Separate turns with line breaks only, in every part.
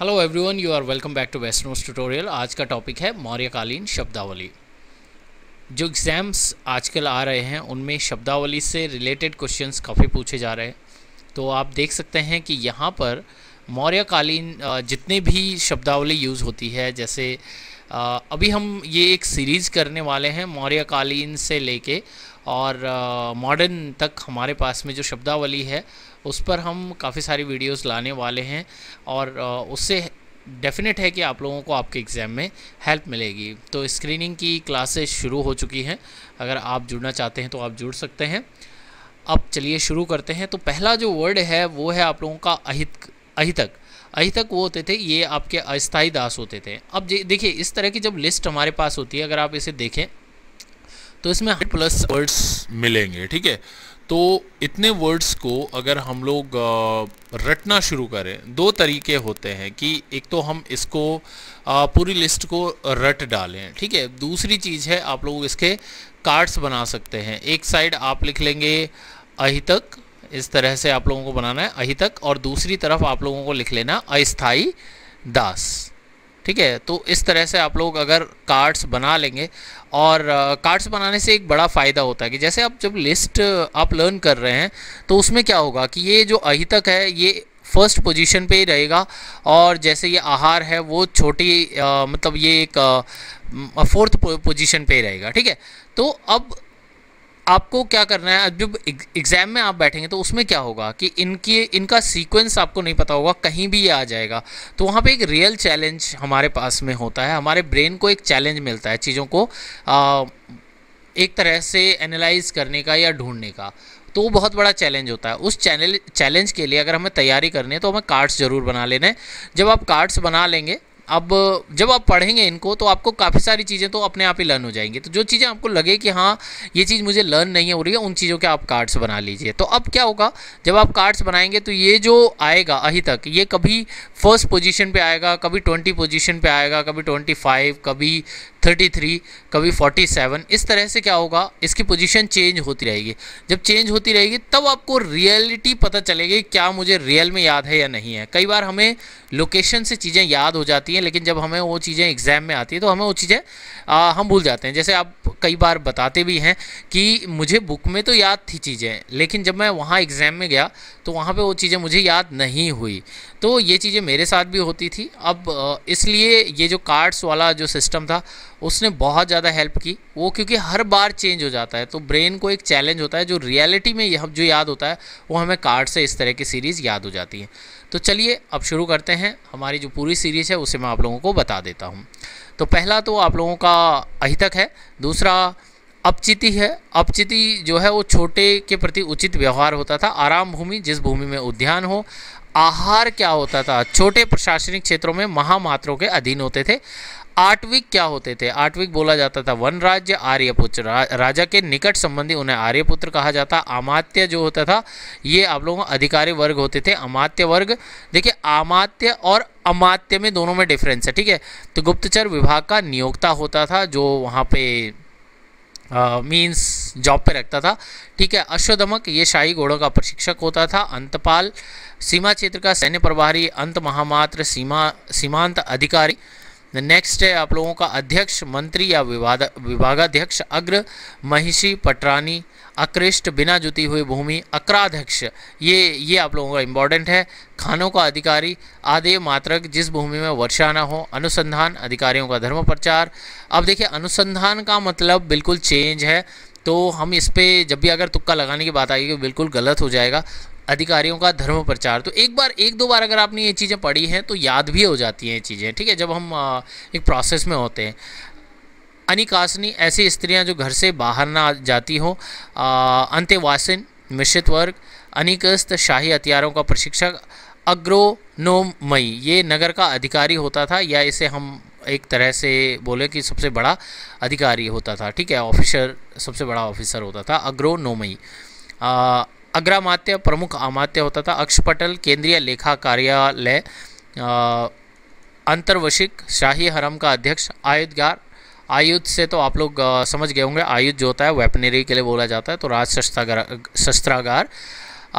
hello everyone you are welcome back to west notes tutorial आज का topic है मौर्यकालीन शब्दावली जो एग्ज़ाम्स आजकल आ रहे हैं उनमें शब्दावली से रिलेटेड क्वेश्चंस काफ़ी पूछे जा रहे हैं तो आप देख सकते हैं कि यहाँ पर मौर्यकालीन जितने भी शब्दावली यूज़ होती है जैसे अभी हम ये एक सीरीज़ करने वाले हैं मौर्यकालीन से लेके और मॉडर्न तक हमारे पास में जो शब्दावली है उस पर हम काफ़ी सारी वीडियोस लाने वाले हैं और उससे डेफिनेट है कि आप लोगों को आपके एग्ज़ाम में हेल्प मिलेगी तो स्क्रीनिंग की क्लासेस शुरू हो चुकी हैं अगर आप जुड़ना चाहते हैं तो आप जुड़ सकते हैं अब चलिए शुरू करते हैं तो पहला जो वर्ड है वो है आप लोगों का अहित अहितक अहितक वो होते थे ये आपके अस्थाई दास होते थे अब देखिए इस तरह की जब लिस्ट हमारे पास होती है अगर आप इसे देखें तो इसमें हंड्रेड प्लस वर्ड्स मिलेंगे ठीक है तो इतने वर्ड्स को अगर हम लोग रटना शुरू करें दो तरीके होते हैं कि एक तो हम इसको पूरी लिस्ट को रट डालें ठीक है दूसरी चीज़ है आप लोग इसके कार्ड्स बना सकते हैं एक साइड आप लिख लेंगे तक इस तरह से आप लोगों को बनाना है तक और दूसरी तरफ आप लोगों को लिख लेना अस्थाई दास ठीक है तो इस तरह से आप लोग अगर कार्ड्स बना लेंगे और कार्ड्स बनाने से एक बड़ा फ़ायदा होता है कि जैसे आप जब लिस्ट आप लर्न कर रहे हैं तो उसमें क्या होगा कि ये जो अभी तक है ये फर्स्ट पोजीशन पे ही रहेगा और जैसे ये आहार है वो छोटी आ, मतलब ये एक फोर्थ पोजीशन पे ही रहेगा ठीक है तो अब आपको क्या करना है जब एग्ज़ाम में आप बैठेंगे तो उसमें क्या होगा कि इनकी इनका सीक्वेंस आपको नहीं पता होगा कहीं भी ये आ जाएगा तो वहाँ पे एक रियल चैलेंज हमारे पास में होता है हमारे ब्रेन को एक चैलेंज मिलता है चीज़ों को आ, एक तरह से एनालाइज करने का या ढूंढने का तो वो बहुत बड़ा चैलेंज होता है उस चैनल चैलेंज के लिए अगर हमें तैयारी करनी है तो हमें कार्ड्स ज़रूर बना लेने जब आप कार्ड्स बना लेंगे अब जब आप पढ़ेंगे इनको तो आपको काफ़ी सारी चीज़ें तो अपने आप ही लर्न हो जाएंगी तो जो चीज़ें आपको लगे कि हाँ ये चीज़ मुझे लर्न नहीं हो रही है उन चीज़ों के आप कार्ड्स बना लीजिए तो अब क्या होगा जब आप कार्ड्स बनाएंगे तो ये जो आएगा अभी तक ये कभी फर्स्ट पोजिशन पर आएगा कभी ट्वेंटी पोजिशन पर आएगा कभी ट्वेंटी फाइव कभी 33 कभी 47 इस तरह से क्या होगा इसकी पोजीशन चेंज होती रहेगी जब चेंज होती रहेगी तब आपको रियलिटी पता चलेगी क्या मुझे रियल में याद है या नहीं है कई बार हमें लोकेशन से चीज़ें याद हो जाती हैं लेकिन जब हमें वो चीज़ें एग्जाम में आती है तो हमें वो चीज़ें हम भूल जाते हैं जैसे आप कई बार बताते भी हैं कि मुझे बुक में तो याद थी चीज़ें लेकिन जब मैं वहाँ एग्ज़ाम में गया तो वहाँ पे वो चीज़ें मुझे याद नहीं हुई तो ये चीज़ें मेरे साथ भी होती थी अब इसलिए ये जो कार्ड्स वाला जो सिस्टम था उसने बहुत ज़्यादा हेल्प की वो क्योंकि हर बार चेंज हो जाता है तो ब्रेन को एक चैलेंज होता है जो रियलिटी में जो याद होता है वो हमें कार्ड से इस तरह की सीरीज़ याद हो जाती है तो चलिए अब शुरू करते हैं हमारी जो पूरी सीरीज़ है उसे मैं आप लोगों को बता देता हूँ तो पहला तो आप लोगों का अहितक है दूसरा अपचिति है अपचिति जो है वो छोटे के प्रति उचित व्यवहार होता था आराम भूमि जिस भूमि में उद्यान हो आहार क्या होता था छोटे प्रशासनिक क्षेत्रों में महामात्रों के अधीन होते थे आठविक क्या होते थे आठविक बोला जाता था वन राज्य आर्यपुत्र रा, राजा के निकट संबंधी उन्हें आर्यपुत्र कहा जाता आमात्य जो होता था ये आप लोगों का अधिकारी वर्ग होते थे अमात्य वर्ग देखिए आमात्य और अमात्य में दोनों में डिफरेंस है ठीक है तो गुप्तचर विभाग का नियोक्ता होता था जो वहाँ पे मीन्स जॉब पे रखता था ठीक है अश्वदमक ये शाही घोड़ों का प्रशिक्षक होता था अंतपाल सीमा क्षेत्र का सैन्य प्रभारी अंत महामात्र सीमा सीमांत अधिकारी नेक्स्ट है आप लोगों का अध्यक्ष मंत्री या विवाद विभागाध्यक्ष अग्र महिषी पटरानी अकृष्ट बिना जुती हुई भूमि अक्राध्यक्ष ये ये आप लोगों का इम्पोर्टेंट है खानों का अधिकारी आदे मात्रक जिस भूमि में वर्षा ना हो अनुसंधान अधिकारियों का धर्म प्रचार अब देखिए अनुसंधान का मतलब बिल्कुल चेंज है तो हम इस पर जब भी अगर तुक्का लगाने की बात आएगी तो बिल्कुल गलत हो जाएगा अधिकारियों का धर्म प्रचार तो एक बार एक दो बार अगर आपने ये चीज़ें पढ़ी हैं तो याद भी हो जाती हैं ये चीज़ें ठीक है जब हम एक प्रोसेस में होते हैं अनिकासनी ऐसी स्त्रियां जो घर से बाहर ना जाती हों अंत्यवासिन मिश्रित वर्ग अनिकस्त शाही हथियारों का प्रशिक्षक अग्रोनोमई ये नगर का अधिकारी होता था या इसे हम एक तरह से बोले कि सबसे बड़ा अधिकारी होता था ठीक है ऑफिसर सबसे बड़ा ऑफिसर होता था अग्रोनोमई अग्रामात्य प्रमुख आमात्य होता था अक्षपटल केंद्रीय लेखा कार्यालय अंतर्वशिक शाही हरम का अध्यक्ष आयुधगार आयुध से तो आप लोग समझ गए होंगे आयुध जो होता है वेपनरी के लिए बोला जाता है तो राज शस्त्रागार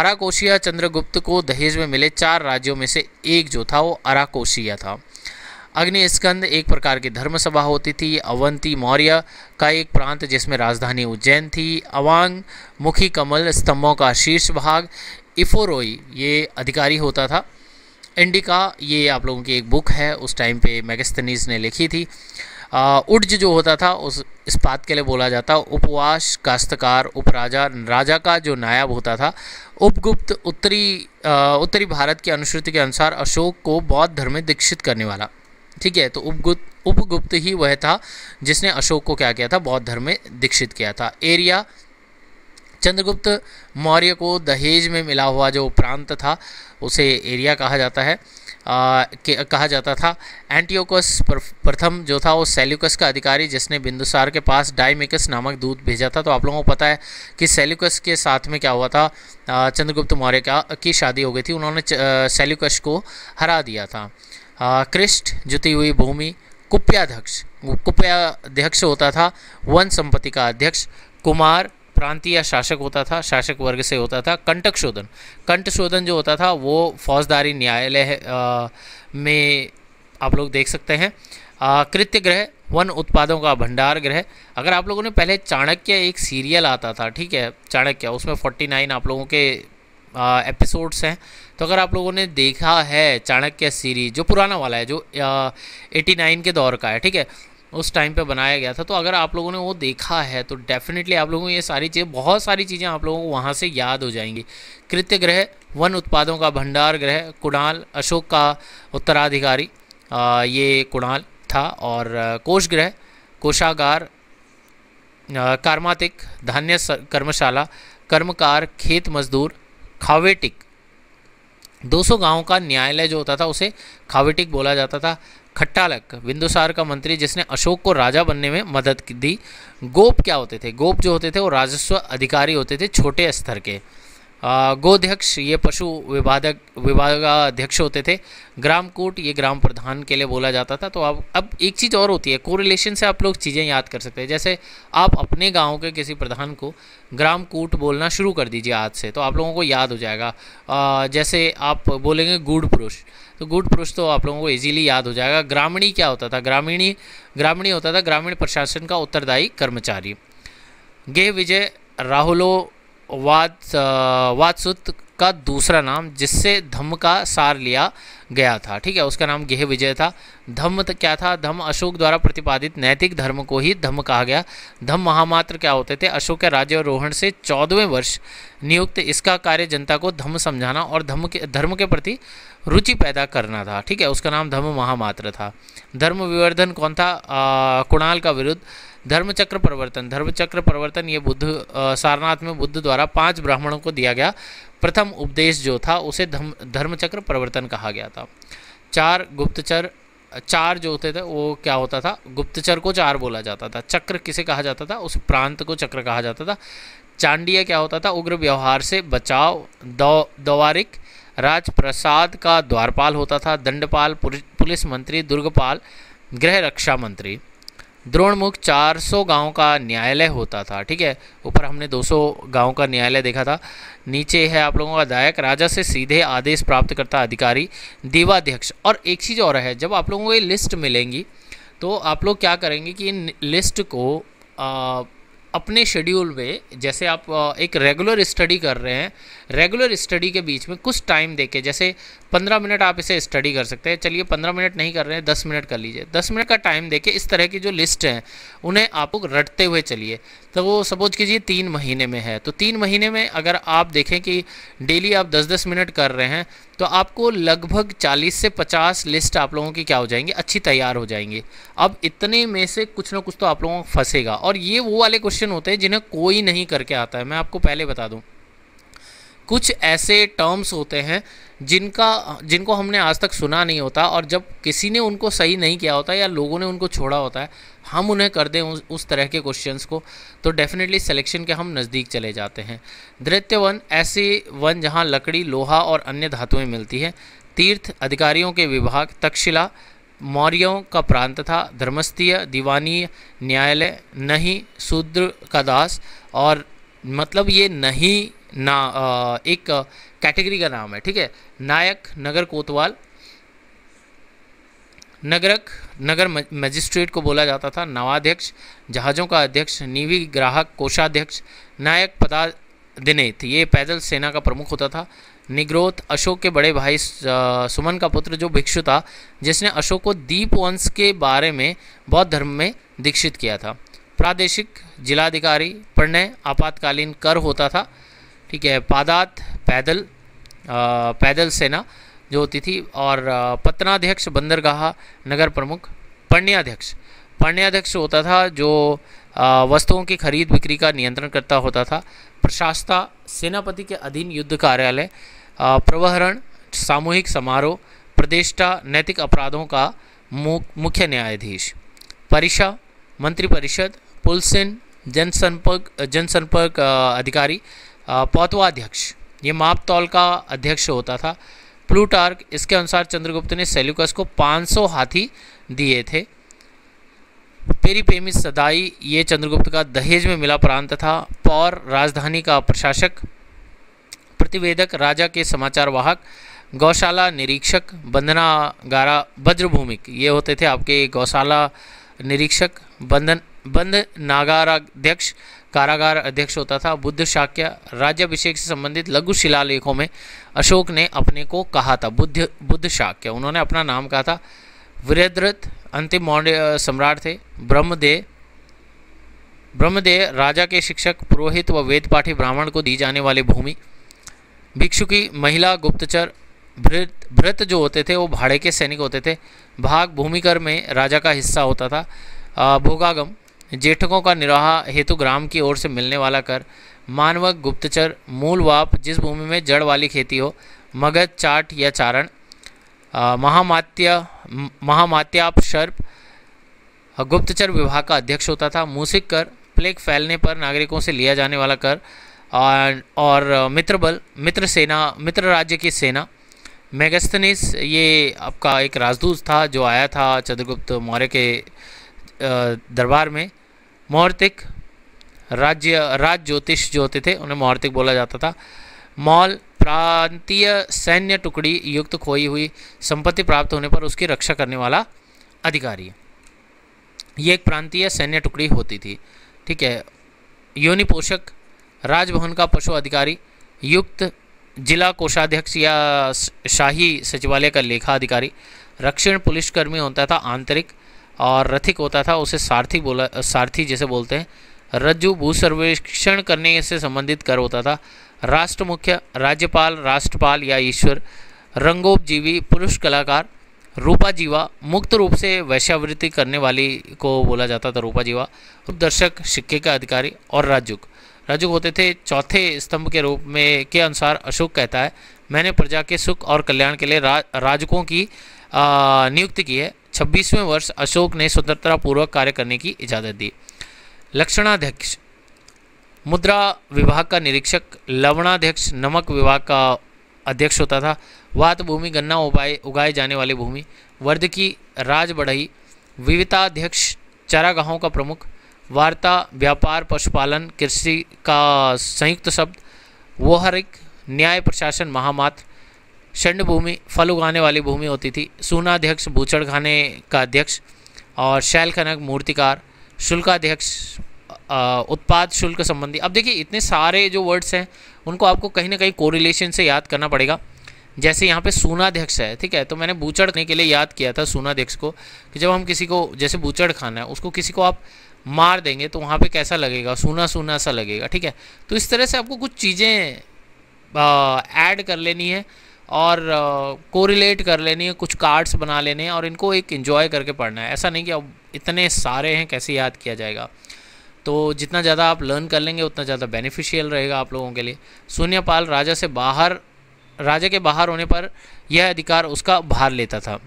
अराकोशिया चंद्रगुप्त को दहेज में मिले चार राज्यों में से एक जो था वो अराकोशिया था अग्नि स्कंद एक प्रकार की धर्म सभा होती थी अवंती मौर्य का एक प्रांत जिसमें राजधानी उज्जैन थी अवांग मुखी कमल स्तंभों का शीर्ष भाग इफोरोई ये अधिकारी होता था इंडिका ये आप लोगों की एक बुक है उस टाइम पे मैगस्तनीज ने लिखी थी उड्ज जो होता था उस इस बात के लिए बोला जाता उपवास काश्तकार उपराजा राजा का जो नायब होता था उपगुप्त उत्तरी उत्तरी भारत की अनुश्रुति के अनुसार अशोक को बौद्ध धर्म में दीक्षित करने वाला ठीक है तो उपगुप्त उपगुप्त ही वह था जिसने अशोक को क्या किया था बौद्ध धर्म में दीक्षित किया था एरिया चंद्रगुप्त मौर्य को दहेज में मिला हुआ जो प्रांत था उसे एरिया कहा जाता है आ, कहा जाता था एंटीओकस प्रथम जो था वो सेल्यूकस का अधिकारी जिसने बिंदुसार के पास डाइमेकस नामक दूत भेजा था तो आप लोगों को पता है कि सेल्यूकस के साथ में क्या हुआ था चंद्रगुप्त मौर्य का की शादी हो गई थी उन्होंने सेल्यूकस को हरा दिया था कृष्ट जुती हुई भूमि कुप्याध्यक्ष कुप्याध्यक्ष होता था वन संपत्ति का अध्यक्ष कुमार प्रांतीय शासक होता था शासक वर्ग से होता था कंटक शोधन कंट शोधन जो होता था वो फौजदारी न्यायालय में आप लोग देख सकते हैं कृत्य ग्रह वन उत्पादों का भंडार ग्रह अगर आप लोगों ने पहले चाणक्य एक सीरियल आता था ठीक है चाणक्य उसमें फोर्टी नाइन आप लोगों के एपिसोड्स हैं तो अगर आप लोगों ने देखा है चाणक्य सीरीज जो पुराना वाला है जो एटी नाइन के दौर का है ठीक है उस टाइम पे बनाया गया था तो अगर आप लोगों ने वो देखा है तो डेफिनेटली आप लोगों को ये सारी चीज़ें बहुत सारी चीज़ें आप लोगों को वहाँ से याद हो जाएंगी कृत्य ग्रह वन उत्पादों का भंडार ग्रह कुणाल अशोक का उत्तराधिकारी आ, ये कुणाल था और कोष ग्रह कोषागार कार्मातिक धान्य कर्मशाला कर्मकार खेत मजदूर खावेटिक 200 गांवों का न्यायालय जो होता था उसे खावेटिक बोला जाता था खट्टालक बिंदुसार का मंत्री जिसने अशोक को राजा बनने में मदद दी गोप क्या होते थे गोप जो होते थे वो राजस्व अधिकारी होते थे छोटे स्तर के गोध्यक्ष ये पशु विभाधक विभागाध्यक्ष होते थे ग्रामकूट ये ग्राम प्रधान के लिए बोला जाता था तो अब अब एक चीज़ और होती है कोरिलेशन से आप लोग चीज़ें याद कर सकते हैं जैसे आप अपने गांव के किसी प्रधान को ग्रामकूट बोलना शुरू कर दीजिए आज से तो आप लोगों को याद हो जाएगा आ, जैसे आप बोलेंगे गुड़ पुरुष तो गुड पुरुष तो आप लोगों को ईजीली याद हो जाएगा ग्रामीणी क्या होता था ग्रामीणी ग्रामीणी होता था ग्रामीण प्रशासन का उत्तरदायी कर्मचारी गेह विजय राहुलो वाद वादसुत का दूसरा नाम जिससे धम्म का सार लिया गया था ठीक है उसका नाम गेह विजय था धम्म क्या था धम्म अशोक द्वारा प्रतिपादित नैतिक धर्म को ही धम्म कहा गया धम्म महामात्र क्या होते थे अशोक के राज्य रोहण से चौदहवें वर्ष नियुक्त इसका कार्य जनता को धम्म समझाना और धम्म के धर्म के प्रति रुचि पैदा करना था ठीक है उसका नाम धम्म महामात्र था धर्म विवर्धन कौन था कुणाल का विरुद्ध धर्मचक्र प्रवर्तन धर्मचक्र प्रवर्तन ये बुद्ध सारनाथ में बुद्ध द्वारा पांच ब्राह्मणों को दिया गया प्रथम उपदेश जो था उसे धर्मचक्र प्रवर्तन कहा गया था चार गुप्तचर चार जो होते थे वो क्या होता था गुप्तचर को चार बोला जाता था चक्र किसे कहा जाता था उस प्रांत को चक्र कहा जाता था चांडिया क्या होता था उग्र व्यवहार से बचाव दौ दौवारिक राजप्रसाद का द्वारपाल होता था दंडपाल पुलिस मंत्री दुर्गपाल गृह रक्षा मंत्री द्रोणमुख 400 गांव का न्यायालय होता था ठीक है ऊपर हमने 200 गांव का न्यायालय देखा था नीचे है आप लोगों का दायक राजा से सीधे आदेश प्राप्त करता अधिकारी देवाध्यक्ष और एक चीज़ और है जब आप लोगों को ये लिस्ट मिलेंगी तो आप लोग क्या करेंगे कि इन लिस्ट को आ, अपने शेड्यूल में जैसे आप एक रेगुलर स्टडी कर रहे हैं रेगुलर स्टडी के बीच में कुछ टाइम देके जैसे पंद्रह मिनट आप इसे स्टडी कर सकते हैं चलिए पंद्रह मिनट नहीं कर रहे हैं दस मिनट कर लीजिए दस मिनट का टाइम देके इस तरह की जो लिस्ट हैं उन्हें आप रटते हुए चलिए तो वो सपोज कीजिए तीन महीने में है तो तीन महीने में अगर आप देखें कि डेली आप दस दस मिनट कर रहे हैं तो आपको लगभग चालीस से पचास लिस्ट आप लोगों की क्या हो जाएंगी अच्छी तैयार हो जाएंगी अब इतने में से कुछ ना कुछ तो आप लोगों को फंसेगा और ये वो वाले क्वेश्चन होते हैं जिन्हें कोई नहीं करके आता है मैं आपको पहले बता दूँ कुछ ऐसे टर्म्स होते हैं जिनका जिनको हमने आज तक सुना नहीं होता और जब किसी ने उनको सही नहीं किया होता या लोगों ने उनको छोड़ा होता है हम उन्हें कर दें उस, तरह के क्वेश्चंस को तो डेफिनेटली सिलेक्शन के हम नज़दीक चले जाते हैं दृत्य वन ऐसे वन जहाँ लकड़ी लोहा और अन्य धातुएं मिलती है तीर्थ अधिकारियों के विभाग तक्षशिला मौर्यों का प्रांत था धर्मस्थीय दीवानी न्यायालय नहीं शूद्र का दास और मतलब ये नहीं ना एक कैटेगरी का नाम है ठीक है नायक नगर कोतवाल नगरक नगर मजिस्ट्रेट को बोला जाता था नवाध्यक्ष जहाज़ों का अध्यक्ष नीवी ग्राहक कोषाध्यक्ष नायक दिनेत ये पैदल सेना का प्रमुख होता था निग्रोथ अशोक के बड़े भाई सुमन का पुत्र जो भिक्षु था जिसने अशोक को दीप वंश के बारे में बौद्ध धर्म में दीक्षित किया था प्रादेशिक जिलाधिकारी प्रणय आपातकालीन कर होता था ठीक है पादात पैदल आ, पैदल सेना जो होती थी और पत्नाध्यक्ष बंदरगाह नगर प्रमुख पर्ण्याध्यक्ष पर्ण्याध्यक्ष होता था जो वस्तुओं की खरीद बिक्री का नियंत्रण करता होता था प्रशासता सेनापति के अधीन युद्ध कार्यालय प्रवहरण सामूहिक समारोह प्रदेष्टा नैतिक अपराधों का मुख्य न्यायाधीश परिषा मंत्रिपरिषद पुलसिन जनसंपर्क जनसंपर्क अधिकारी पौतवाध्यक्ष ये मापतौल का अध्यक्ष होता था प्लूटार्क इसके अनुसार चंद्रगुप्त ने सेल्यूकस को 500 हाथी दिए थे पेरीपेमिस सदाई ये चंद्रगुप्त का दहेज में मिला प्रांत था पौर राजधानी का प्रशासक प्रतिवेदक राजा के समाचार वाहक गौशाला निरीक्षक बंधनागारा वज्रभूमिक ये होते थे आपके गौशाला निरीक्षक बंधन बंध नागाराध्यक्ष कारागार अध्यक्ष होता था बुद्ध शाक्य राज्यभिषेक से संबंधित लघु शिलालेखों में अशोक ने अपने को कहा था बुद्ध बुद्ध शाक्य उन्होंने अपना नाम कहा था वीरद्रत अंतिम मौर्य सम्राट थे ब्रह्मदेव ब्रह्मदेव राजा के शिक्षक पुरोहित व वेदपाठी ब्राह्मण को दी जाने वाली भूमि भिक्षु की महिला गुप्तचर भृत भृत जो होते थे वो भाड़े के सैनिक होते थे भाग भूमिकर में राजा का हिस्सा होता था भोगागम जेठकों का निराहा हेतु ग्राम की ओर से मिलने वाला कर मानव गुप्तचर मूल वाप जिस भूमि में जड़ वाली खेती हो मगध चाट या चारण महामात्य महामात्याप शर्प गुप्तचर विभाग का अध्यक्ष होता था मूसिक कर प्लेग फैलने पर नागरिकों से लिया जाने वाला कर और, और मित्र बल मित्र सेना मित्र राज्य की सेना मेगस्थनिस ये आपका एक राजदूत था जो आया था चंद्रगुप्त मौर्य के दरबार में मौर्तिक राज्य राज ज्योतिष जो होते थे उन्हें मौर्तिक बोला जाता था मॉल प्रांतीय सैन्य टुकड़ी युक्त खोई हुई संपत्ति प्राप्त होने पर उसकी रक्षा करने वाला अधिकारी ये एक प्रांतीय सैन्य टुकड़ी होती थी ठीक है योनि पोषक राजभवन का पशु अधिकारी युक्त जिला कोषाध्यक्ष या शाही सचिवालय का लेखा अधिकारी रक्षण पुलिसकर्मी होता था आंतरिक और रथिक होता था उसे सारथी बोला सारथी जैसे बोलते हैं रज्जु भू सर्वेक्षण करने से संबंधित कर होता था राष्ट्र मुख्य राज्यपाल राष्ट्रपाल या ईश्वर रंगोपजीवी पुरुष कलाकार रूपा जीवा मुक्त रूप से वैश्यावृत्ति करने वाली को बोला जाता था रूपा जीवा दर्शक सिक्के का अधिकारी और राजुक राजुक होते थे चौथे स्तंभ के रूप में के अनुसार अशोक कहता है मैंने प्रजा के सुख और कल्याण के लिए रा, राजकों की नियुक्ति की है छब्बीसवें वर्ष अशोक ने स्वतंत्रतापूर्वक कार्य करने की इजाज़त दी लक्षणाध्यक्ष मुद्रा विभाग का निरीक्षक लवणाध्यक्ष नमक विभाग का अध्यक्ष होता था वात भूमि गन्ना उगाए उगाए जाने वाली भूमि वर्ध की राज बढ़ई विविताध्यक्ष चारागाहों का प्रमुख वार्ता व्यापार पशुपालन कृषि का संयुक्त शब्द वोहरिक न्याय प्रशासन महामात्र शंड भूमि फल उगाने वाली भूमि होती थी सूनाध्यक्ष भूचड़खाने का अध्यक्ष और शैल खनक मूर्तिकार शुल्काध्यक्ष उत्पाद शुल्क संबंधी अब देखिए इतने सारे जो वर्ड्स हैं उनको आपको कहीं ना कहीं कोरिलेशन से याद करना पड़ेगा जैसे यहाँ पे सूनाध्यक्ष है ठीक है तो मैंने बूचड़ने के लिए याद किया था सूनाध्यक्ष को कि जब हम किसी को जैसे बूचड़ खाना है उसको किसी को आप मार देंगे तो वहाँ पे कैसा लगेगा सूना सूना सा लगेगा ठीक है तो इस तरह से आपको कुछ चीज़ें ऐड कर लेनी है और कोरिलेट uh, कर लेनी है कुछ कार्ड्स बना लेने हैं और इनको एक इन्जॉय करके पढ़ना है ऐसा नहीं कि अब इतने सारे हैं कैसे याद किया जाएगा तो जितना ज़्यादा आप लर्न कर लेंगे उतना ज़्यादा बेनिफिशियल रहेगा आप लोगों के लिए शून्यपाल राजा से बाहर राजा के बाहर होने पर यह अधिकार उसका भार लेता था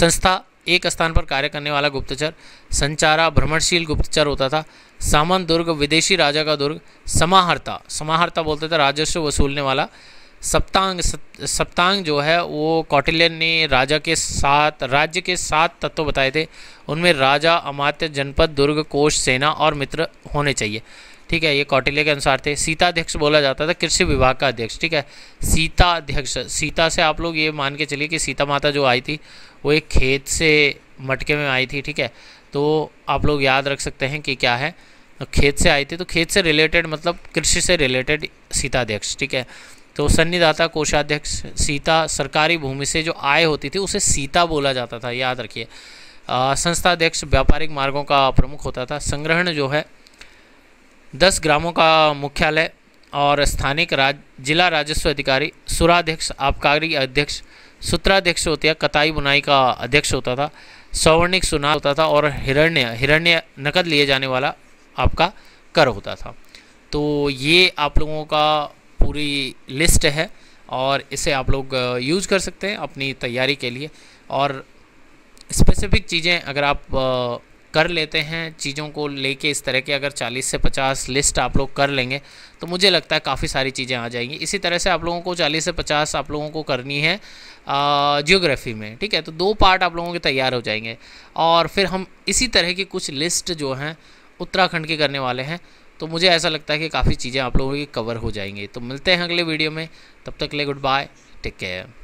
संस्था एक स्थान पर कार्य करने वाला गुप्तचर संचारा भ्रमणशील गुप्तचर होता था सामन दुर्ग विदेशी राजा का दुर्ग समाहर्ता समाहर्ता बोलते थे राजस्व वसूलने वाला सप्तांग सप्तांग जो है वो कौटिल्य ने राजा के साथ राज्य के सात तत्व बताए थे उनमें राजा अमात्य जनपद दुर्ग कोष सेना और मित्र होने चाहिए ठीक है ये कौटिल्य के अनुसार थे सीताध्यक्ष बोला जाता था कृषि विभाग का अध्यक्ष ठीक है सीता अध्यक्ष सीता से आप लोग ये मान के चलिए कि सीता माता जो आई थी वो एक खेत से मटके में आई थी ठीक है तो आप लोग याद रख सकते हैं कि क्या है खेत से आई थी तो खेत से रिलेटेड मतलब कृषि से रिलेटेड सीताध्यक्ष ठीक है तो सन्निदाता कोषाध्यक्ष सीता सरकारी भूमि से जो आय होती थी उसे सीता बोला जाता था याद रखिए संस्थाध्यक्ष व्यापारिक मार्गों का प्रमुख होता था संग्रहण जो है दस ग्रामों का मुख्यालय और स्थानिक राज जिला राजस्व अधिकारी सुराध्यक्ष आबकारी अध्यक्ष सूत्राध्यक्ष होते हैं कताई बुनाई का अध्यक्ष होता था सौवर्णिक सुना होता था और हिरण्य हिरण्य नकद लिए जाने वाला आपका कर होता था तो ये आप लोगों का पूरी लिस्ट है और इसे आप लोग यूज कर सकते हैं अपनी तैयारी के लिए और स्पेसिफिक चीज़ें अगर आप कर लेते हैं चीज़ों को लेके इस तरह के अगर 40 से 50 लिस्ट आप लोग कर लेंगे तो मुझे लगता है काफ़ी सारी चीज़ें आ जाएंगी इसी तरह से आप लोगों को 40 से 50 आप लोगों को करनी है जियोग्राफी में ठीक है तो दो पार्ट आप लोगों के तैयार हो जाएंगे और फिर हम इसी तरह की कुछ लिस्ट जो हैं उत्तराखंड के करने वाले हैं तो मुझे ऐसा लगता है कि काफ़ी चीज़ें आप लोगों की कवर हो जाएंगी तो मिलते हैं अगले वीडियो में तब तक ले गुड बाय टेक केयर